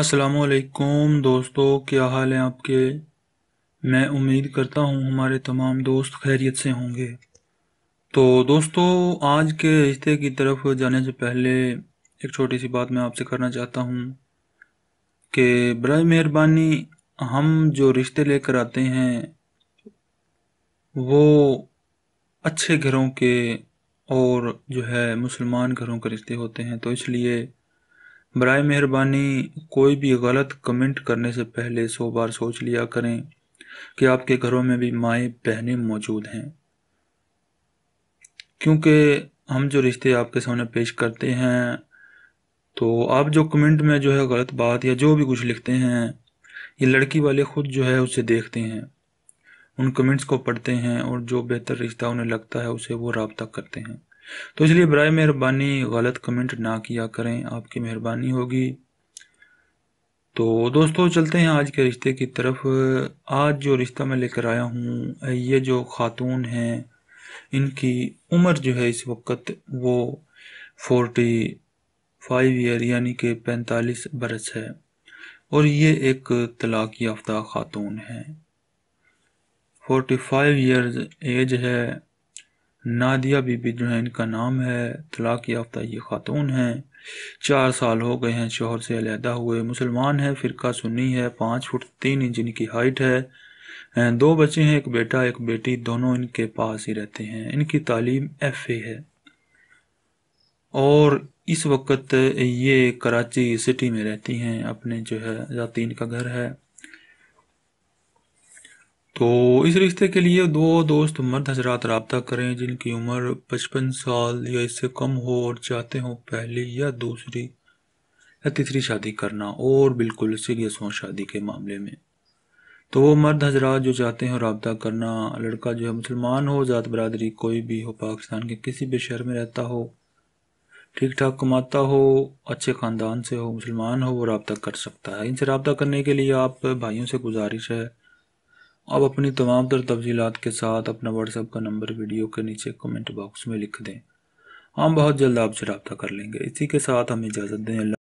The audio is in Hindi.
असलकुम दोस्तों क्या हाल है आपके मैं उम्मीद करता हूँ हमारे तमाम दोस्त खैरियत से होंगे तो दोस्तों आज के रिश्ते की तरफ जाने से पहले एक छोटी सी बात मैं आपसे करना चाहता हूँ कि बर मेहरबानी हम जो रिश्ते लेकर आते हैं वो अच्छे घरों के और जो है मुसलमान घरों के रिश्ते होते हैं तो इसलिए बरए मेहरबानी कोई भी गलत कमेंट करने से पहले सौ बार सोच लिया करें कि आपके घरों में भी माएँ बहनें मौजूद हैं क्योंकि हम जो रिश्ते आपके सामने पेश करते हैं तो आप जो कमेंट में जो है गलत बात या जो भी कुछ लिखते हैं ये लड़की वाले खुद जो है उसे देखते हैं उन कमेंट्स को पढ़ते हैं और जो बेहतर रिश्ता उन्हें लगता है उसे वो रबता करते हैं तो इसलिए बर मेहरबानी गलत कमेंट ना किया करें आपकी मेहरबानी होगी तो दोस्तों चलते हैं आज के रिश्ते की तरफ आज जो रिश्ता मैं लेकर आया हूँ ये जो खातून हैं इनकी उम्र जो है इस वक्त वो फोर्टी फाइव ईयर यानी कि पैंतालीस बरस है और ये एक तलाक याफ्ता खातून है फोर्टी फाइव ईयर्स एज है नादिया बीबी जो है इनका नाम है तलाक़ याफ्ता ये खातून हैं चार साल हो गए हैं शोहर से अलहदा हुए मुसलमान हैं फ़िरका सुन्नी है पाँच फुट तीन इंच इनकी हाइट है दो बच्चे हैं एक बेटा एक बेटी दोनों इनके पास ही रहते हैं इनकी तालीम एफ ए है और इस वक्त ये कराची सिटी में रहती हैं अपने जो है ज़ाती इनका घर है तो इस रिश्ते के लिए दो दोस्त मर्द हजरात रबता करें जिनकी उम्र पचपन साल या इससे कम हो और चाहते हों पहली या दूसरी या तीसरी शादी करना और बिल्कुल सीरियस हों शादी के मामले में तो वो मर्द हजरात जो चाहते हो रबता करना लड़का जो है मुसलमान हो ज़ात बरदरी कोई भी हो पाकिस्तान के किसी भी शहर में रहता हो ठीक ठाक कमाता हो अच्छे ख़ानदान से हो मुसलमान हो वो रबता कर सकता है इनसे रबता करने के लिए आप भाइयों से गुजारिश है आप अपनी तमाम तर तफजीत के साथ अपना व्हाट्सएप का नंबर वीडियो के नीचे कमेंट बॉक्स में लिख दें हम बहुत जल्द आपसे रबता कर लेंगे इसी के साथ हम इजाज़त दें